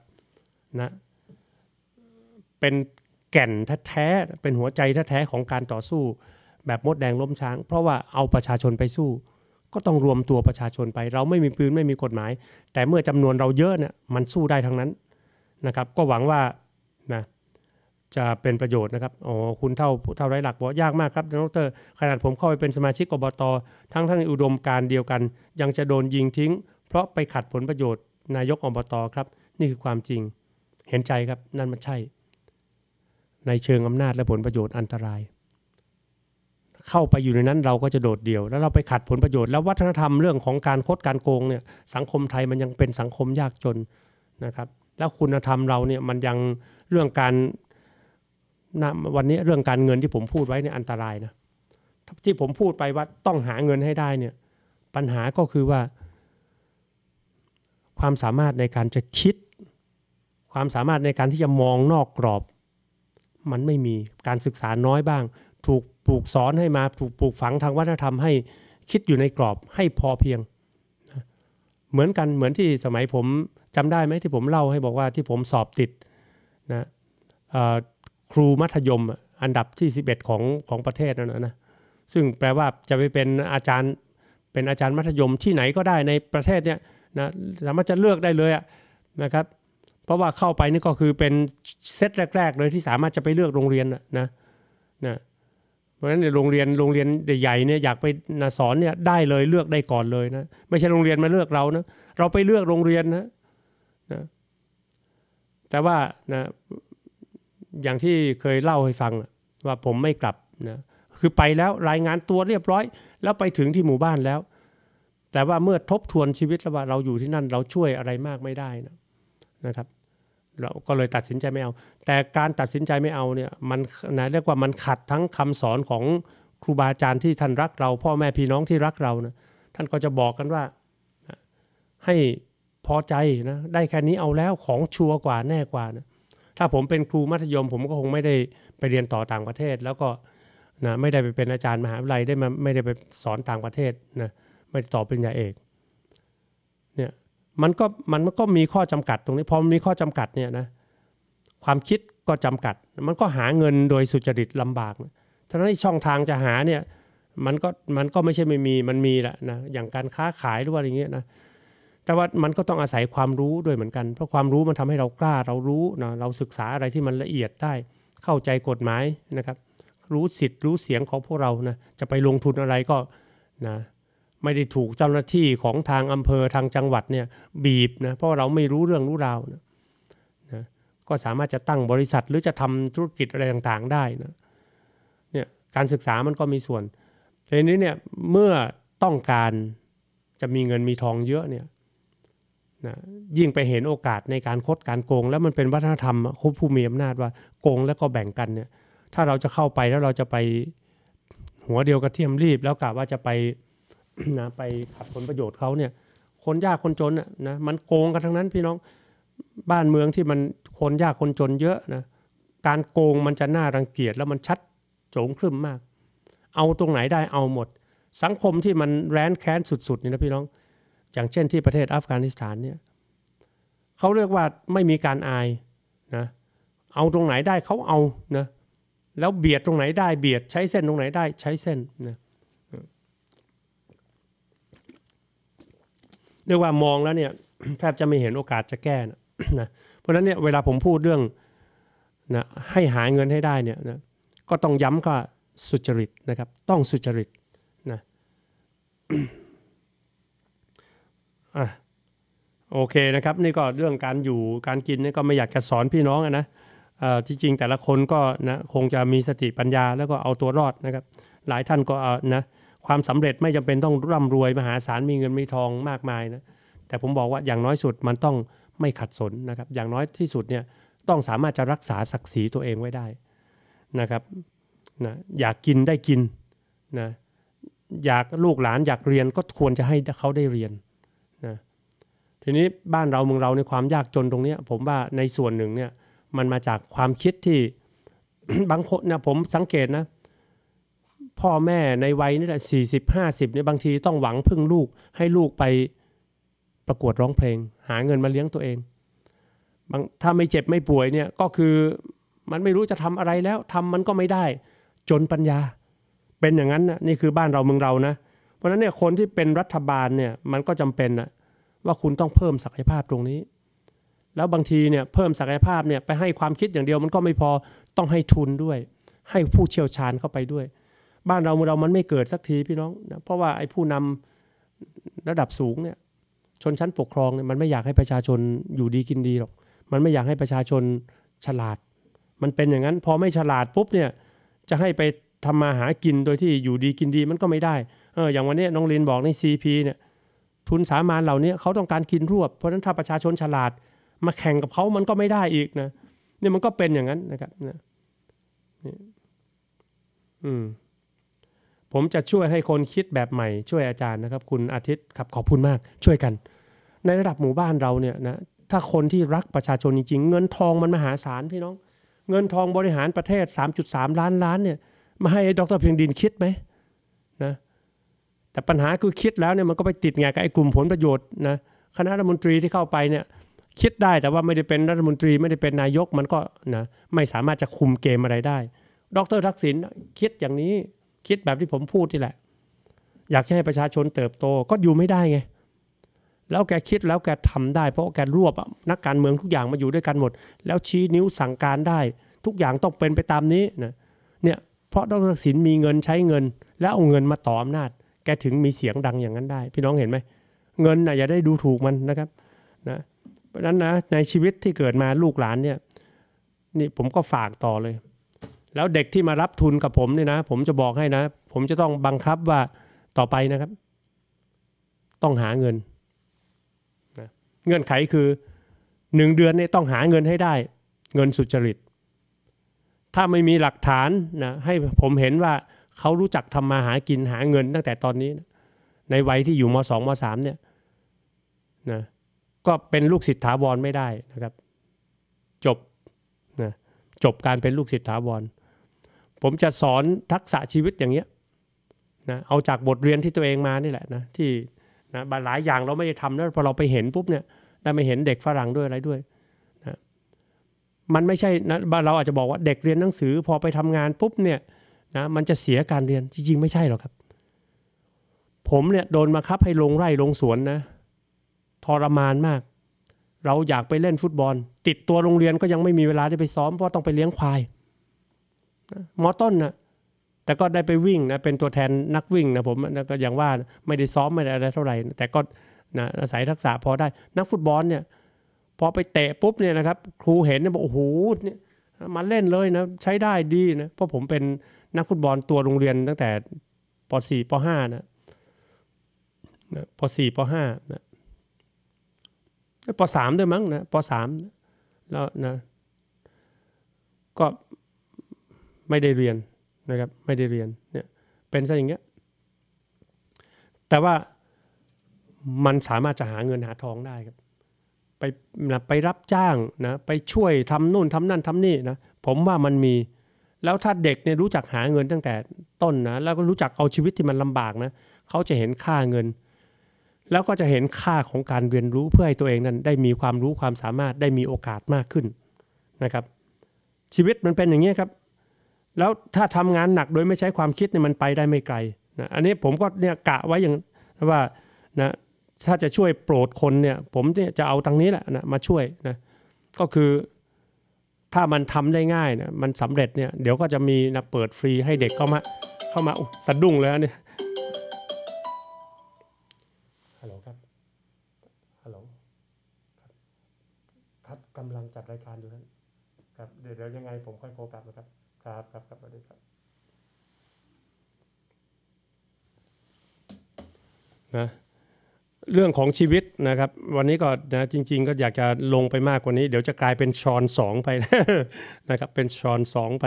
นะเป็นแก่นแท้เป็นหัวใจแท้ของการต่อสู้ แบบมดแดงล้มช้างเพราะว่าเอาประชาชนไปสู้ ก็ต้องรวมตัวประชาชนไป เราไม่มีปืนไม่มีกฎหมาย แต่เมื่อจำนวนเราเยอะเนี่ยมันสู้ได้ทั้งนั้นนะครับก็หวังว่านะจะเป็นประโยชน์นะครับ อ๋อ คุณเท่าเท่าไรหลักบอกยากมากครับดรขนาดผมเข้าไปเป็นสมาชิกอบตทั้งทั้งอุดมการเดียวกัน ยังจะโดนยิงทิ้ง เพราะไปขัดผลประโยชน์นายกอบตครับนี่คือความจริงเห็นใจครับนั่นมันใช่ในเชิงอำนาจและผลประโยชน์อันตราย เข้าไปอยู่ในนั้นเราก็จะโดดเดี่ยว แล้วเราไปขัดผลประโยชน์แล้ว วัฒนธรรมเรื่องของการโคดการโกงเนี่ยสังคมไทยมันยังเป็นสังคมยากจนนะครับแล้วคุณธรรมเราเนี่ยมันยังเรื่องการวันนี้เรื่องการเงินที่ผมพูดไว้เนี่ยอันตรายนะที่ผมพูดไปว่าต้องหาเงินให้ได้เนี่ยปัญหาก็คือว่า ความสามารถในการจะคิดความสามารถในการที่จะมองนอกกรอบมันไม่มีการศึกษาน้อยบ้าง ถูกปลูกสอนให้มาถูกปลูกฝังทางวัฒนธรรมให้คิดอยู่ในกรอบให้พอเพียง เหมือนกันเหมือนที่สมัยผมจำได้ไหมที่ผมเล่าให้บอกว่าที่ผมสอบติดนะครูมัธยมอันดับที่ 11 ของของประเทศนั่นนะซึ่งแปลว่าจะไปเป็นอาจารย์เป็นอาจารย์มัธยมที่ไหนก็ได้ในประเทศเนี้ยนะสามารถจะเลือกได้เลยนะครับเพราะว่าเข้าไปนี่ก็คือเป็นเซตแรกๆ เลยที่สามารถจะไปเลือกโรงเรียนนะนะเพราะฉะนั้นในโรงเรียนโรงเรียนใหญ่ๆเนี่ยอยากไปนะสอนเนี่ยได้เลยเลือกได้ก่อนเลยนะไม่ใช่โรงเรียนมาเลือกเรานะเราไปเลือกโรงเรียนนะนะแต่ว่านะอย่างที่เคยเล่าให้ฟัง ว่าผมไม่กลับนะคือไปแล้วรายงานตัวเรียบร้อย แล้วไปถึงที่หมู่บ้านแล้ว แต่ว่าเมื่อทบทวนชีวิตแล้วว่าเราอยู่ที่นั่นเราช่วยอะไรมากไม่ได้นะนะครับเราก็เลยตัดสินใจไม่เอา แต่การตัดสินใจไม่เอาเนี่ยมันนะเรียกว่ามันขัดทั้งคำสอนของครูบาอาจารย์ที่ท่านรักเราพ่อแม่พี่น้องที่รักเรานะท่านก็จะบอกกันว่า ให้พอใจนะได้แค่นี้เอาแล้วของชัวร์กว่าแน่กว่านะถ้าผมเป็นครูมัธยม ผมก็คงไม่ได้ไปเรียนต่อต่างประเทศ แล้วก็นะไม่ได้ไปเป็นอาจารย์มหาวิทยาลัยได้มาไม่ได้ไปสอนต่างประเทศนะไม่ต่อป็นยญาเอกเนี่ยมันก็มันก็มีข้อจำกัด ตรงนี้พอมีข้อจำกัดเนี่ยนะความคิดก็จำกัด มันก็หาเงินโดยสุจริตลำบากทั้งนั้นช่องทางจะหาเนี่ยมันก็มันก็ไม่ใช่ไม่มีมันมีแหละนะอย่างการค้าขายหรือว่าอะไรเงี้ยนะแต่ว่ามันก็ต้องอาศัยความรู้ด้วยเหมือนกันเพราะความรู้มันทำให้เรากล้าเรารู้นะเราศึกษาอะไรที่มันละเอียดได้ เข้าใจกฎหมายนะครับ รู้สิทธิ์รู้เสียงของพวกเรานะจะไปลงทุนอะไรก็นะไม่ได้ถูกเจ้าหน้าที่ของทางอำเภอทางจังหวัดเนี่ยบีบนะ เพราะเราไม่รู้เรื่องรู้ราวนะนะก็สามารถจะตั้งบริษัทหรือจะทำธุรกิจอะไรต่างๆ ได้นะเนี่ยการศึกษามันก็มีส่วนทีนี้เนี่ย เมื่อต้องการจะมีเงินมีทองเยอะเนี่ยนะยิ่งไปเห็นโอกาสในการคดการโกง แล้วมันเป็นวัฒนธรรม คุผู้มีอำนาจว่าโกงแล้วก็แบ่งกันเนี่ยถ้าเราจะเข้าไปแล้วเราจะไปหัวเดียวกระเทียมรีบแล้วกะว่าจะไปนะไปขัดผลประโยชน์เขาเนี่ย คนยากคนจนนะมันโกงกันทั้งนั้นพี่น้องบ้านเมืองที่มันคนยากคนจนเยอะนะการโกงมันจะน่ารังเกียจแล้วมันชัดโจงครึ่มมาก เอาตรงไหนได้เอาหมด สังคมที่มันแร้นแค้นสุดๆนี่นะพี่น้องอย่างเช่นที่ประเทศอัฟกานิสถานเนี่ยเขาเรียกว่าไม่มีการอายนะเอาตรงไหนได้เขาเอานะแล้วเบียดตรงไหนได้เบียดใช้เส้นตรงไหนได้ใช้เส้นนะเรียกว่ามองแล้วเนี่ยแทบจะไม่เห็นโอกาสจะแก้นะเพราะฉะนั้นเนี่ยเวลาผมพูดเรื่องนะให้หาเงินให้ได้เนี่ยนะก็ต้องย้ำว่าสุจริตนะครับ ต้องสุจริตนะอะโอเคนะครับนี่ก็เรื่องการอยู่การกินนี่ก็ไม่อยากจะสอนพี่น้องนะที่จริงแต่ละคนก็นะคงจะมีสติปัญญา แล้วก็เอาตัวรอดนะครับ หลายท่านก็นะความสำเร็จไม่จำเป็นต้องร่ำรวยมหาศาลมีเงินมีทองมากมายนะแต่ผมบอกว่าอย่างน้อยสุดมันต้องไม่ขัดสนนะครับอย่างน้อยที่สุดเนี่ยต้องสามารถจะรักษาศักดิ์ศรีตัวเองไว้ได้นะครับนะอยากกินได้กินนะอยากลูกหลานอยากเรียนก็ควรจะให้เขาได้เรียนนะทีนี้บ้านเราเมืองเราในความยากจนตรงนี้ผมว่าในส่วนหนึ่งเนี่ยมันมาจากความคิดที่บางคนนะผมสังเกตนะพ่อแม่ในวัยนี่แหละสี่สิบห้าสิบเนี่ยบางทีต้องหวังพึ่งลูก ให้ลูกไปประกวดร้องเพลง หาเงินมาเลี้ยงตัวเอง บางถ้าไม่เจ็บไม่ป่วยเนี่ยก็คือมันไม่รู้จะทำอะไรแล้วทำมันก็ไม่ได้ จนปัญญา เป็นอย่างนั้นนะนี่คือบ้านเราเมืองเรานะ เพราะฉะนั้นเนี่ยคนที่เป็นรัฐบาลเนี่ยมันก็จำเป็นนะว่าคุณต้องเพิ่มศักยภาพตรงนี้ แล้วบางทีเนี่ยเพิ่มศักยภาพเนี่ยไปให้ความคิดอย่างเดียวมันก็ไม่พอต้องให้ทุนด้วย ให้ผู้เชี่ยวชาญเข้าไปด้วยบ้านเราเรา มันไม่เกิดสักทีพี่น้องนะ เพราะว่าไอ้ผู้นำระดับสูง เนี่ย ชนชั้นปกครองเนี่ย มันไม่อยากให้ประชาชนอยู่ดีกินดีหรอก มันไม่อยากให้ประชาชนฉลาด มันเป็นอย่างนั้นพอไม่ฉลาดปุ๊บเนี่ย จะให้ไปทำมาหากินโดยที่อยู่ดีกินดี มันก็ไม่ได้ เออ อย่างวันนี้น้องลินบอกในซีพีเนี่ย ทุนสามานเหล่านี้เขาต้องการกินรวบ เพราะฉะนั้นถ้าประชาชนฉลาด มาแข่งกับเขามันก็ไม่ได้อีกนะ เนี่ยมันก็เป็นอย่างนั้นนะครับนะอืมผมจะช่วยให้คนคิดแบบใหม่ช่วยอาจารย์นะครับคุณอาทิตย์ครับขอบคุณมากช่วยกัน ในระดับหมู่บ้านเราเนี่ยนะถ้าคนที่รักประชาชนจริง ๆ เงินทองมันมหาศาลพี่น้อง เงินทองบริหารประเทศ 3.3 ล้านล้านเนี่ยมาให้ดรเพียงดินคิดไหมนะแต่ปัญหาคือคิดแล้วเนี่ยมันก็ไปติดไงกับไอ้กลุ่มผลประโยชน์นะคณะรัฐมนตรีที่เข้าไปเนี่ยคิดได้แต่ว่าไม่ได้เป็นรัฐมนตรีไม่ได้เป็นนายกมันก็นะไม่สามารถจะคุมเกมอะไรได้ ดรทักษิณคิดอย่างนี้คิดแบบที่ผมพูดนี่แหละ อยากให้ประชาชนเติบโตก็อยู่ไม่ได้ไง แล้วแกคิดแล้วแกทำได้ เพราะแกรวบ นักการเมืองทุกอย่างมาอยู่ด้วยกันหมด แล้วชี้นิ้วสั่งการได้ ทุกอย่างต้องเป็นไปตามนี้นะเนี่ยเพราะดรศิลมีเงินใช้เงิน แล้วเอาเงินมาต่ออำนาจแกถึงมีเสียงดังอย่างนั้นได้ พี่น้องเห็นไหมเงินนะอย่าได้ดูถูกมันนะครับนะเพราะนั้นนะในชีวิตที่เกิดมาลูกหลานเนี่ยนี่ผมก็ฝากต่อเลยแล้วเด็กที่มารับทุนกับผมเนี่ยนะผมจะบอกให้นะ ผมจะต้องบังคับว่าต่อไปนะครับ ต้องหาเงินนะเงื่อนไขคือหนึ่งเดือนเนี่ยต้องหาเงินให้ได้ เงินสุจริต ถ้าไม่มีหลักฐานนะให้ผมเห็นว่าเขารู้จักทำมาหากินหาเงินตั้งแต่ตอนนี้นะในวัยที่อยู่มสองมสามเนี่ยนะก็เป็นลูกศิษย์ถาวรไม่ได้นะครับจบนะจบการเป็นลูกศิษย์ถาวรผมจะสอนทักษะชีวิตอย่างเงี้ยนะ เอาจากบทเรียนที่ตัวเองมานี่แหละนะที่นะหลายอย่างเราไม่ได้ทำแล้วพอเราไปเห็นปุ๊บเนี่ยได้ไปเห็นเด็กฝรั่งด้วยอะไรด้วยนะมันไม่ใช่นะเราอาจจะบอกว่าเด็กเรียนหนังสือพอไปทำงานปุ๊บเนี่ยนะมันจะเสียการเรียนจริง ๆ ไม่ใช่หรอกครับ ผมเนี่ยโดนมาคับให้ลงไร่ลงสวนนะทรมานมาก เราอยากไปเล่นฟุตบอล ติดตัวโรงเรียนก็ยังไม่มีเวลาได้ไปซ้อมเพราะต้องไปเลี้ยงควายมอต้นนะแต่ก็ได้ไปวิ่งนะ เป็นตัวแทนนักวิ่งนะผมนะก็อย่างว่าไม่ได้ซ้อมไม่ได้อะไรเท่าไหร่ แต่ก็นะอาศัยทักษะพอได้นักฟุตบอลเนี่ยพอไปเตะปุ๊บเนี่ยนะครับครูเห็นเนี่ยบอกโอ้โหเนี่ยมาเล่นเลยนะ ใช้ได้ดีนะ เพราะผมเป็นนักฟุตบอลตัวโรงเรียนตั้งแต่ป .4 ป .5 นะนะป .4 ป .5 นะป .3 ด้วยมั้งนะป .3 แล้วนะก็ไม่ได้เรียนนะครับไม่ได้เรียนเนี่ยเป็นซะอย่างเงี้ยแต่ว่ามันสามารถจะหาเงินหาทองได้ครับไปนะไปรับจ้างนะไปช่วยทำนู่นทำนั่นทำนี่นะผมว่ามันมีแล้วถ้าเด็กเนี่ยรู้จักหาเงินตั้งแต่ต้นนะแล้วก็รู้จักเอาชีวิตที่มันลำบากนะเขาจะเห็นค่าเงิน แล้วก็จะเห็นค่าของการเรียนรู้เพื่อให้ตัวเองนั้นได้มีความรู้ความสามารถได้มีโอกาสมากขึ้นนะครับ ชีวิตมันเป็นอย่างนี้ครับแล้วถ้าทำงานหนักโดยไม่ใช้ความคิดเนี่ยมันไปได้ไม่ไกลนะอันนี้ผมก็เนี่ยกะไว้อย่างว่านะถ้าจะช่วยโปรดคนเนี่ย ผมเนี่ยจะเอาทางนี้แหละนะมาช่วยนะก็คือถ้ามันทำได้ง่ายนะมันสำเร็จเนี่ยเดี๋ยวก็จะมีนะเปิดฟรี ให้เด็กเข้ามาเข้ามาสะดุ้งเลยเนี่ยฮัลโหลครับฮัลโหลครับครับกำลังจัดรายการอยู่นั้นครับ เดี๋ยวยังไงผมค่อยโทรกลับนะครับครับครับครับสวัสดีครับนะเรื่องของชีวิตนะครับวันนี้ก็นะจริงๆก็อยากจะลงไปมากกว่านี้ เดี๋ยวจะกลายเป็นชอนสองไปนะครับ เป็นชอนสองไป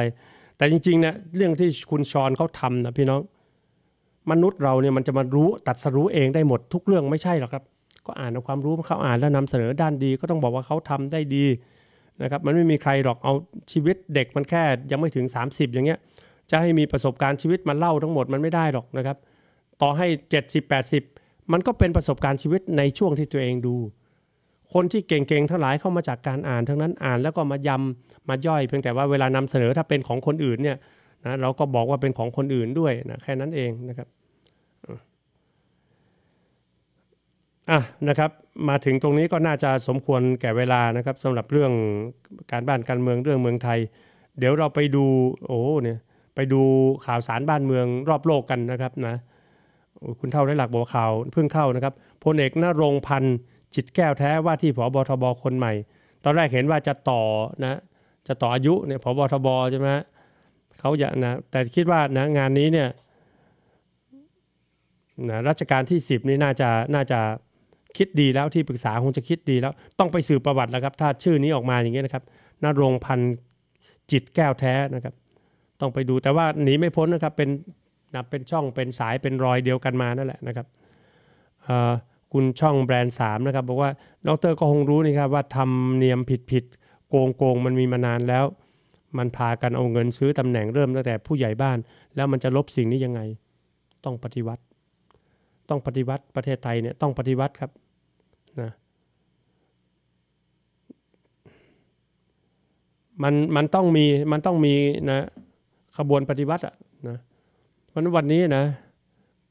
แต่จริงๆนะเรื่องที่คุณชอนเขาทำนะพี่น้อง มนุษย์เราเนี่ยมันจะมารู้ตัดสรู้เองได้หมดทุกเรื่องไม่ใช่หรอกครับก็อ่านเอาความรู้เขาอ่านแล้วนำเสนอด้านดีก็ต้องบอกว่าเขาทำได้ดีนะครับมันไม่มีใครหรอกเอาชีวิตเด็กมันแค่ยังไม่ถึง 30 อย่างเงี้ย จะให้มีประสบการณ์ชีวิตมันเล่าทั้งหมดมันไม่ได้หรอกนะครับ ต่อให้70 80 มันก็เป็นประสบการณ์ชีวิตในช่วงที่ตัวเองดู คนที่เก่งๆทั้งหลายเข้ามาจากการอ่าน ทั้งนั้นอ่านแล้วก็มายำมาย่อยเพียงแต่ว่าเวลานำเสนอถ้าเป็นของคนอื่นเนี่ยนะเราก็บอกว่าเป็นของคนอื่นด้วยนะแค่นั้นเองนะครับอ่ะนะครับมาถึงตรงนี้ก็น่าจะสมควรแก่เวลานะครับสำหรับเรื่องการบ้านการเมืองเรื่องเมืองไทย เดี๋ยวเราไปดู โอ้เนี่ยไปดูข่าวสารบ้านเมืองรอบโลกกันนะครับนะคุณเท่าได้หลักบอกข่าวเพิ่งเข้านะครับ พลเอกนรงพันธ์จิตแก้วแท้ว่าที่ผบทบคนใหม่ ตอนแรกเห็นว่าจะต่อนะจะต่ออายุเนี่ยผบทบใช่ไหมเขาจะนะแต่คิดว่านะงานนี้เนี่ยนะรัชการที่ 10 นี่น่าจะน่าจะคิดดีแล้วที่ปรึกษาคงจะคิดดีแล้ว ต้องไปสืบประวัติแล้วครับถ้าชื่อนี้ออกมาอย่างเงี้ยนะครับนรงพันธ์จิตแก้วแท้นะครับต้องไปดูแต่ว่าหนีไม่พ้นนะครับเป็นนบเป็นช่องเป็นสายเป็นรอยเดียวกันมานั่นแหละนะครับคุณช่องแบรนด์3นะครับบอกว่าดรก็คงรู้นี่ครับว่าทำเนียมผิดผิด โกงโกงมันมีมานานแล้ว มันพากันเอาเงินซื้อตำแหน่งเริ่มตั้งแต่ผู้ใหญ่บ้าน แล้วมันจะลบสิ่งนี้ยังไงต้องปฏิวัติต้องปฏิวัติประเทศไทยเนี่ยต้องปฏิวัติครับนะมันมันต้องมีมันต้องมีนะขบวนปฏิวัติอะนะวันวันนี้นะ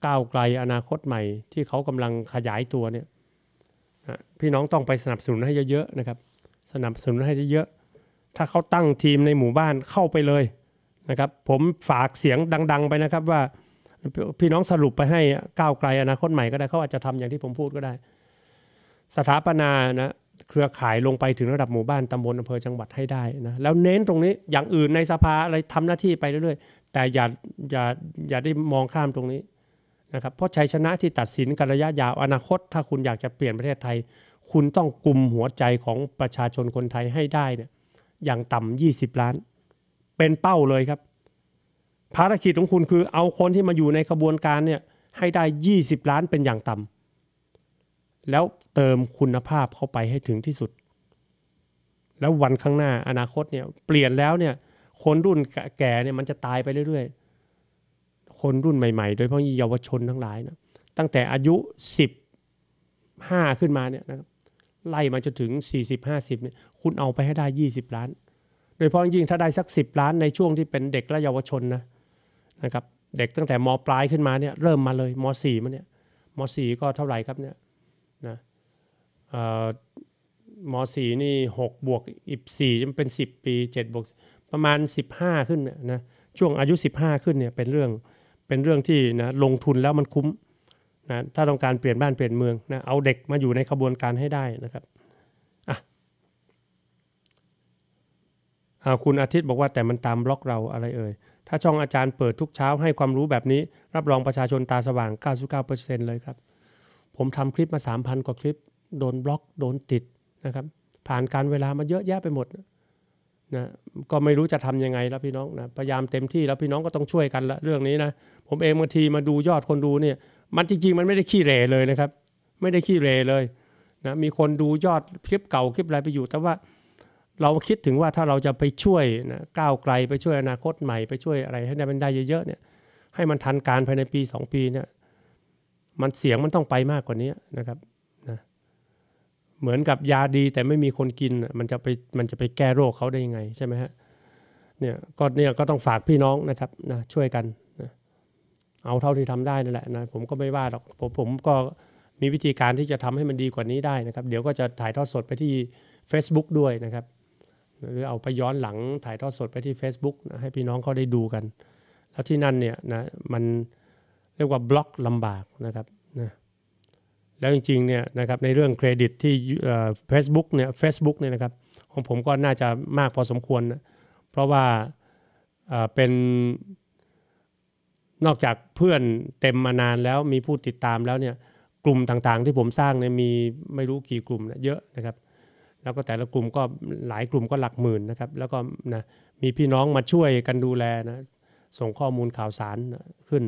ก้าวไกลอนาคตใหม่ ที่เขากำลังขยายตัวเนี่ยนะพี่น้องต้องไปสนับสนุนให้เยอะ ๆ นะครับ สนับสนุนให้เยอะ ถ้าเขาตั้งทีมในหมู่บ้านเข้าไปเลยนะครับผมฝากเสียงดังๆไปนะครับว่าพี่น้องสรุปไปให้ก้าวไกลอนาคตใหม่ก็ได้เขาอาจจะทำอย่างที่ผมพูดก็ได้ สถาปนานะ เครือข่ายลงไปถึงระดับหมู่บ้านตำบลอำเภอจังหวัดให้ได้นะแล้วเน้นตรงนี้อย่างอื่นในสภาอะไรทำหน้าที่ไปเรื่อยๆแต่อย่าอย่าอย่าได้มองข้ามตรงนี้นะครับ เพราะชัยชนะที่ตัดสินกันระยะยาวอนาคต ถ้าคุณอยากจะเปลี่ยนประเทศไทย คุณต้องกลุ่มหัวใจของประชาชนคนไทยให้ได้เนี่ย อย่างต่ำ20 ล้าน เป็นเป้าเลยครับภารกิจของคุณคือเอาคนที่มาอยู่ในกระบวนการเนี่ยให้ได้ 20 ล้านเป็นอย่างต่ำ แล้วเติมคุณภาพเข้าไปให้ถึงที่สุด แล้ววันข้างหน้าอนาคตเนี่ยเปลี่ยนแล้วเนี่ยคนรุ่นแก่เนี่ยมันจะตายไปเรื่อย ๆ คนรุ่นใหม่ๆ โดยเฉพาะเยาวชนทั้งหลายนะ ตั้งแต่อายุ1 5ขึ้นมาเนี่ยนะครับไล่มาจนถึง 40 50เนี่ยคุณเอาไปให้ได้ 20 ล้าน โดยเฉพาะยิ่งถ้าได้สัก 10 ล้านในช่วงที่เป็นเด็กและเยาวชนนะนะครับเด็กตั้งแต่มปลายขึ้นมาเนี่ยเริ่มมาเลยมสี่มาเนี่ยมสี่ก็เท่าไหร่ครับเนี่ยนะมสี่นี่หกบวกอีกสี่จะเป็นสิบปีเจ็ดบวกประมาณสิบห้าขึ้นนะช่วงอายุสิบห้าขึ้นเนี่ยเป็นเรื่องเป็นเรื่องที่นะลงทุนแล้วมันคุ้มนะถ้าต้องการเปลี่ยนบ้านเปลี่ยนเมืองนะเอาเด็กมาอยู่ในขบวนการให้ได้นะครับอ่ะคุณอาทิตย์บอกว่าแต่มันตามบล็อกเราอะไรเอ่ยถ้าช่องอาจารย์เปิดทุกเช้าให้ความรู้แบบนี้ รับรองประชาชนตาสว่าง 99%เลยครับ ผมทำคลิปมา 3,000 กว่าคลิป โดนบล็อก โดนติดนะครับผ่านการเวลามาเยอะแยะไปหมดนะก็ไม่รู้จะทำยังไงแล้วพี่น้องนะพยายามเต็มที่แล้วพี่น้องก็ต้องช่วยกันละเรื่องนี้นะ ผมเองบางทีมาดูยอดคนดูเนี่ยมันจริงๆ มันไม่ได้ขี้เหร่เลยนะครับไม่ได้ขี้เหร่เลยนะมีคนดูยอดคลิปเก่าคลิปอะไรไปอยู่แต่ว่าเราคิดถึงว่าถ้าเราจะไปช่วยนะก้าวไกลไปช่วยอนาคตใหม่ไปช่วยอะไรให้ได้เป็นได้เยอะ ๆ เนี่ยให้มันทันการภายในปี2ปีเนี่ยมันเสียงมันต้องไปมากกว่านี้นะครับนะเหมือนกับยาดี แต่ไม่มีคนกินมันจะไปมันจะไปแก้โรคเขาได้ยังไงใช่ไหมฮะเนี่ยก็เนี่ยก็ต้องฝากพี่น้องนะครับนะช่วยกันนะเอาเท่าที่ทำได้นั่นแหละนะผมก็ไม่ว่าหรอกผมผมก็มีวิธีการที่จะทำให้มันดีกว่านี้ได้นะครับ เดี๋ยวก็จะถ่ายทอดสดไปที่ Facebook ด้วยนะครับหรือเอาไปย้อนหลังถ่ายทอดสดไปที่ Facebook นะให้พี่น้องเขาได้ดูกัน แล้วที่นั่นเนี่ยนะมันเรียกว่าบล็อกลำบากนะครับนะแล้วจริงๆเนี่ยนะครับในเรื่องเครดิตที่เฟซบุ๊กเนี่ยเฟซบุ๊กเนี่ยนะครับของผมก็น่าจะมากพอสมควรนะเพราะว่าเป็นนอกจากเพื่อนเต็มมานานแล้วมีผู้ติดตามแล้วเนี่ยกลุ่มต่างๆที่ผมสร้างเนี่ยมีไม่รู้กี่กลุ่มนะเยอะนะครับแล้วก็แต่ละกลุ่มก็หลายกลุ่มก็หลักหมื่นนะครับ แล้วก็นะมีพี่น้องมาช่วยกันดูแลนะส่งข้อมูลข่าวสารขึ้น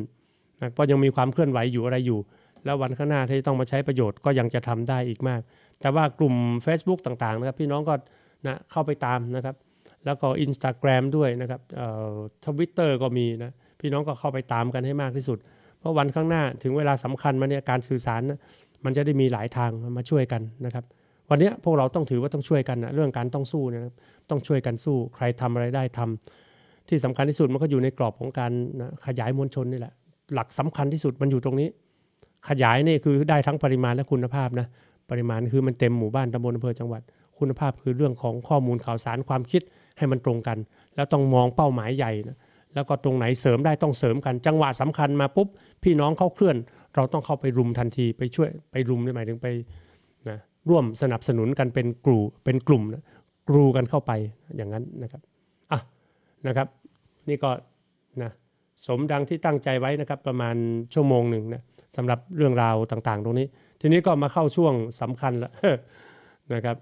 นะก็ยังมีความเคลื่อนไหวอยู่อะไรอยู่ แล้ววันข้างหน้าที่ต้องมาใช้ประโยชน์ก็ยังจะทำได้อีกมาก แต่ว่ากลุ่ม Facebook ต่างๆนะครับพี่น้องก็นะเข้าไปตามนะครับ แล้วก็ Instagram ด้วยนะครับทวิตเตอร์ก็มีนะพี่น้องก็เข้าไปตามกันให้มากที่สุด เพราะวันข้างหน้าถึงเวลาสำคัญมาเนี่ยการสื่อสารนะมันจะได้มีหลายทางมาช่วยกันนะครับวันนี้พวกเราต้องถือว่าต้องช่วยกันนะเรื่องการต้องสู้เนี่ยต้องช่วยกันสู้ใครทำอะไรได้ทำ ที่สำคัญที่สุดมันก็อยู่ในกรอบของการขยายมวลชนนี่แหละ หลักสำคัญที่สุดมันอยู่ตรงนี้ ขยายนี่คือได้ทั้งปริมาณและคุณภาพนะปริมาณคือมันเต็มหมู่บ้านตำบลอำเภอจังหวัดคุณภาพ คือเรื่องของข้อมูลข่าวสารความคิดให้มันตรงกัน แล้วต้องมองเป้าหมายใหญ่นะแล้วก็ตรงไหนเสริมได้ต้องเสริมกันจังหวะสำคัญมาปุ๊บพี่น้องเข้าเคลื่อน เราต้องเข้าไปรุมทันที ไปช่วยไปรุมนี่หมายถึงไปนะร่วมสนับสนุนกันเป็นกลุ่มเป็นกลุ่มกรูกันเข้าไปอย่างนั้นนะครับอ่ะนะครับนี่ก็นะสมดังที่ตั้งใจไว้นะครับ ประมาณชั่วโมงหนึ่งนะสำหรับเรื่องราวต่าง ๆ ตรงนี้ ทีนี้ก็มาเข้าช่วงสำคัญละนะครับ